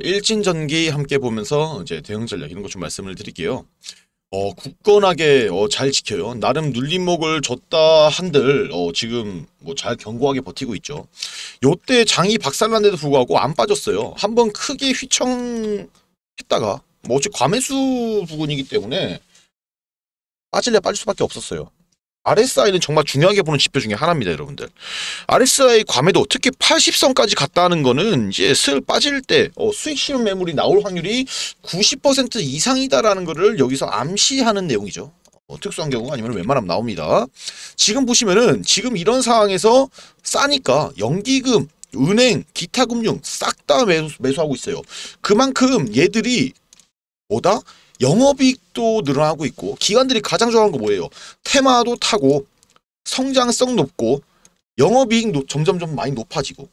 일진전기 함께 보면서 이제 대응 전략 이런 것 좀 말씀을 드릴게요. 어, 굳건하게 어, 잘 지켜요. 나름 눌림목을 줬다 한들 어, 지금 뭐 잘 견고하게 버티고 있죠. 요때 장이 박살난데도 불구하고 안 빠졌어요. 한번 크게 휘청했다가 뭐어차피 과매수 부분이기 때문에 빠질래 빠질 수밖에 없었어요. RSI는 정말 중요하게 보는 지표 중에 하나입니다, 여러분들. RSI 괌에도 특히 80선까지 갔다는 거는 이제 슬 빠질 때 어, 수익 실현 매물이 나올 확률이 90% 이상이다라는 거를 여기서 암시하는 내용이죠. 어, 특수한 경우 가 아니면 웬만하면 나옵니다. 지금 보시면은 지금 이런 상황에서 싸니까 연기금, 은행, 기타 금융 싹 다 매수, 매수하고 있어요. 그만큼 얘들이 뭐다? 영업이익도 늘어나고 있고 기관들이 가장 좋아하는 거 뭐예요? 테마도 타고 성장성 높고 영업이익 점점점 많이 높아지고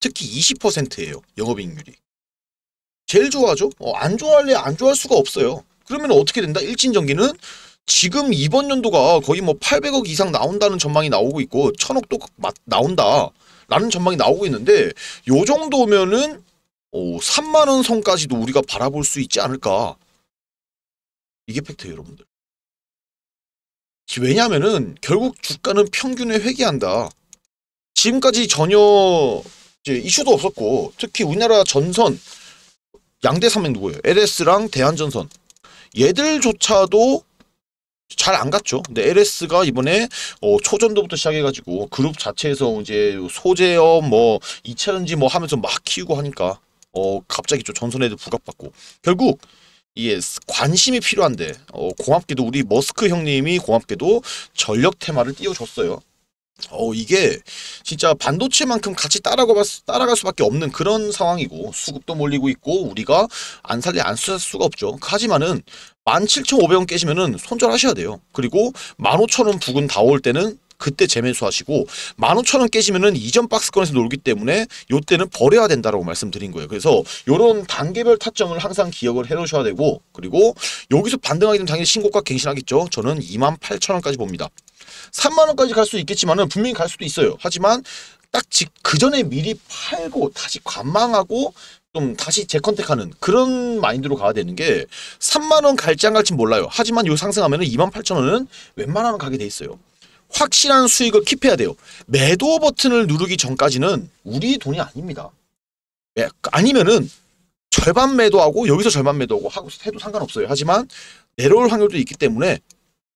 특히 20%예요. 영업이익률이. 제일 좋아하죠? 어, 안 좋아할래 안 좋아할 수가 없어요. 그러면 어떻게 된다? 일진전기는 지금 이번 연도가 거의 뭐 800억 이상 나온다는 전망이 나오고 있고 1000억도 나온다 라는 전망이 나오고 있는데 요 정도면은 어, 3만원 선까지도 우리가 바라볼 수 있지 않을까 이게 팩트예요, 여러분들. 왜냐하면은 결국 주가는 평균에 회귀한다. 지금까지 전혀 이제 이슈도 없었고 특히 우리나라 전선 양대 산맥 누구예요? LS랑 대한전선 얘들조차도 잘 안 갔죠. 근데 LS가 이번에 어, 초전도부터 시작해가지고 그룹 자체에서 이제 소재업 뭐 이차전지 뭐 하면서 막 키우고 하니까 어 갑자기 좀 전선에도 부각받고 결국 예, 관심이 필요한데 어, 고맙게도 우리 머스크 형님이 고맙게도 전력 테마를 띄워줬어요. 어 이게 진짜 반도체만큼 같이 따라가 따라갈 수밖에 없는 그런 상황이고 수급도 몰리고 있고 우리가 안 살래 안쓰쓸 수가 없죠. 하지만은 17,500원 깨시면은 손절하셔야 돼요. 그리고 15,000원 부근 다 올 때는 그때 재매수하시고 1 5 0 0 0원 깨지면은 이전 박스권에서 놀기 때문에 요때는 버려야 된다라고 말씀드린 거예요. 그래서 요런 단계별 타점을 항상 기억을 해놓으셔야 되고 그리고 여기서 반등하게 되면 당연히 신고가 갱신하겠죠. 저는 2 8 0 0 0 원까지 봅니다. 3만 원까지 갈 수 있겠지만은 분명히 갈 수도 있어요. 하지만 딱 그 전에 미리 팔고 다시 관망하고 좀 다시 재컨택하는 그런 마인드로 가야 되는 게 3만원 갈지 안 갈지 몰라요. 하지만 요 상승하면 은2 0 0 0원은 웬만하면 가게 돼 있어요. 확실한 수익을 킵해야 돼요. 매도 버튼을 누르기 전까지는 우리 돈이 아닙니다. 예, 아니면은 절반 매도하고 여기서 절반 매도하고 하고 해도 상관없어요. 하지만 내려올 확률도 있기 때문에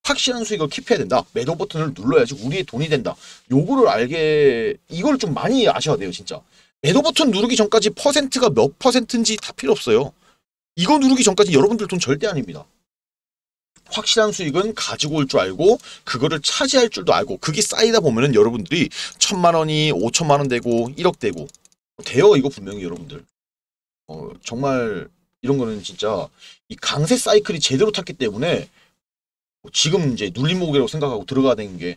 확실한 수익을 킵해야 된다. 매도 버튼을 눌러야지 우리의 돈이 된다. 요거를 알게 이걸 좀 많이 아셔야 돼요, 진짜. 매도 버튼 누르기 전까지 퍼센트가 몇 퍼센트인지 다 필요 없어요. 이거 누르기 전까지 여러분들 돈 절대 아닙니다. 확실한 수익은 가지고 올 줄 알고 그거를 차지할 줄도 알고 그게 쌓이다 보면은 여러분들이 천만 원이 오천만 원 되고 일억 되고 돼요 이거 분명히 여러분들 어 정말 이런 거는 진짜 이 강세 사이클이 제대로 탔기 때문에 뭐 지금 이제 눌림목이라고 생각하고 들어가야 되는 게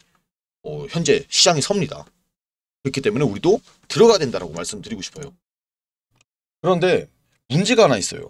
어, 현재 시장이 섭니다. 그렇기 때문에 우리도 들어가야 된다라고 말씀드리고 싶어요. 그런데 문제가 하나 있어요.